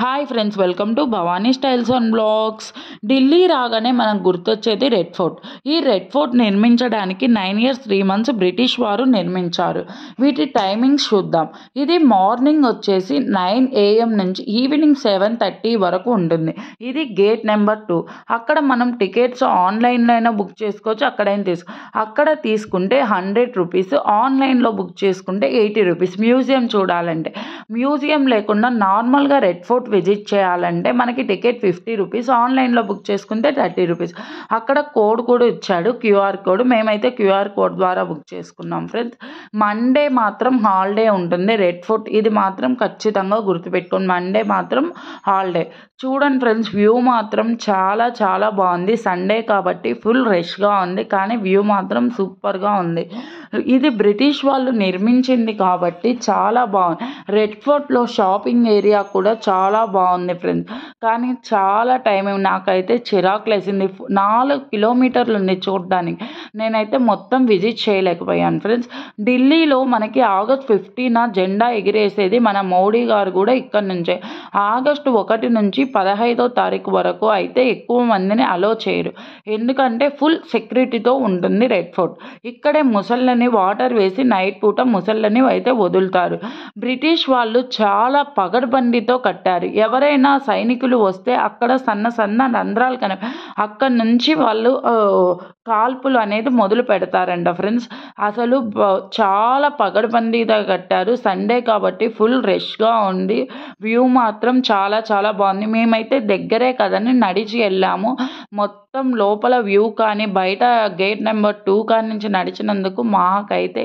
hi friends welcome to Bhavani styles and blogs Delhi రాగానే మనకు గుర్తొచ్చేది రెడ్ ఫోర్ట్ ఈ రెడ్ ఫోర్ట్ నిర్మించడానికి nine years three months British వారు నిర్మించారు వీటి టైమింగ్స్ చూద్దాం ఇది మార్నింగ్ వచ్చేసి నైన్ ఏఎం నుంచి ఈవినింగ్ సెవెన్ థర్టీ వరకు ఉంటుంది ఇది గేట్ నెంబర్ టూ అక్కడ మనం టికెట్స్ ఆన్లైన్లో అయినా బుక్ చేసుకోవచ్చు అక్కడైనా తీసుకో అక్కడ తీసుకుంటే హండ్రెడ్ రూపీస్ ఆన్లైన్లో బుక్ చేసుకుంటే ఎయిటీ రూపీస్ మ్యూజియం చూడాలంటే మ్యూజియం లేకుండా నార్మల్గా రెడ్ ఫోర్ట్ ఎయిర్పోర్ట్ విజిట్ చేయాలంటే మనకి టికెట్ ఫిఫ్టీ రూపీస్ ఆన్లైన్లో బుక్ చేసుకుంటే థర్టీ రూపీస్ అక్కడ కోడ్ కూడా ఇచ్చాడు క్యూఆర్ కోడ్ మేమైతే క్యూఆర్ కోడ్ ద్వారా బుక్ చేసుకున్నాం ఫ్రెండ్స్ మండే మాత్రం హాలిడే ఉంటుంది రెడ్ ఫుట్ ఇది మాత్రం ఖచ్చితంగా గుర్తుపెట్టుకోండి మండే మాత్రం హాలిడే చూడండి ఫ్రెండ్స్ వ్యూ మాత్రం చాలా చాలా బాగుంది సండే కాబట్టి ఫుల్ రష్గా ఉంది కానీ వ్యూ మాత్రం సూపర్గా ఉంది ఇది బ్రిటిష్ వాళ్ళు నిర్మించింది కాబట్టి చాలా బాగుంది రెడ్ ఫోర్ట్లో షాపింగ్ ఏరియా కూడా చాలా బాగుంది ఫ్రెండ్స్ కానీ చాలా టైం నాకైతే చిరాకు లేసింది నాలుగు కిలోమీటర్లు ఉంది చూడడానికి నేనైతే మొత్తం విజిట్ చేయలేకపోయాను ఫ్రెండ్స్ ఢిల్లీలో మనకి ఆగస్ట్ ఫిఫ్టీన జెండా ఎగిరేసేది మన మోడీ గారు కూడా ఇక్కడి నుంచే ఆగస్టు ఒకటి నుంచి పదహైదో తారీఖు వరకు అయితే ఎక్కువ మందిని అలో చేయరు ఎందుకంటే ఫుల్ సెక్యూరిటీతో ఉంటుంది రెడ్ ఫోర్ట్ ఇక్కడే ముసళ్ళని వాటర్ వేసి నైట్ పూట ముసళ్ళని అయితే వదులుతారు బ్రిటిష్ వాళ్ళు చాలా పగడ్బందీతో కట్టారు ఎవరైనా సైనికులు వస్తే అక్కడ సన్న సన్న రంధ్రాలు కనిపి అక్కడి నుంచి వాళ్ళు కాల్పులు అనేది మొదలు పెడతారంట ఫ్రెండ్స్ అసలు చాలా పగడబందీగా కట్టారు సండే కాబట్టి ఫుల్ రష్గా ఉంది వ్యూ మాత్రం చాలా చాలా బాగుంది మేమైతే దగ్గరే కదని నడిచి వెళ్ళాము మొత్తం మొత్తం లోపల వ్యూ కానీ బయట గేట్ నెంబర్ టూ కాడి నుంచి నడిచినందుకు మాకైతే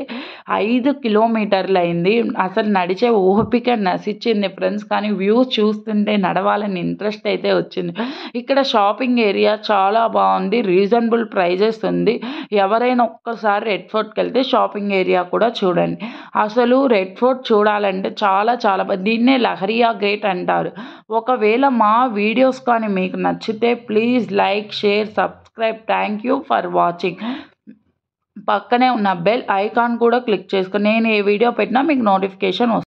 ఐదు కిలోమీటర్లు అయింది అసలు నడిచే ఓపిక నశించింది ఫ్రెండ్స్ కానీ వ్యూ చూస్తుంటే నడవాలని ఇంట్రెస్ట్ అయితే వచ్చింది ఇక్కడ షాపింగ్ ఏరియా చాలా బాగుంది రీజనబుల్ ప్రైజెస్ ఉంది ఎవరైనా ఒక్కసారి రెడ్ ఫోర్ట్కి వెళ్తే షాపింగ్ ఏరియా కూడా చూడండి అసలు రెడ్ ఫోర్ట్ చూడాలంటే చాలా చాలా దీన్నే లహరియా గేట్ అంటారు ఒకవేళ మా వీడియోస్ కానీ మీకు నచ్చితే please like share share subscribe thank you for watching పక్కనే ఉన్న బెల్ ఐకాన్ కూడా క్లిక్ చేసుకుని నేను ఏ వీడియో పెట్టినా మీకు నోటిఫికేషన్ వస్తుంది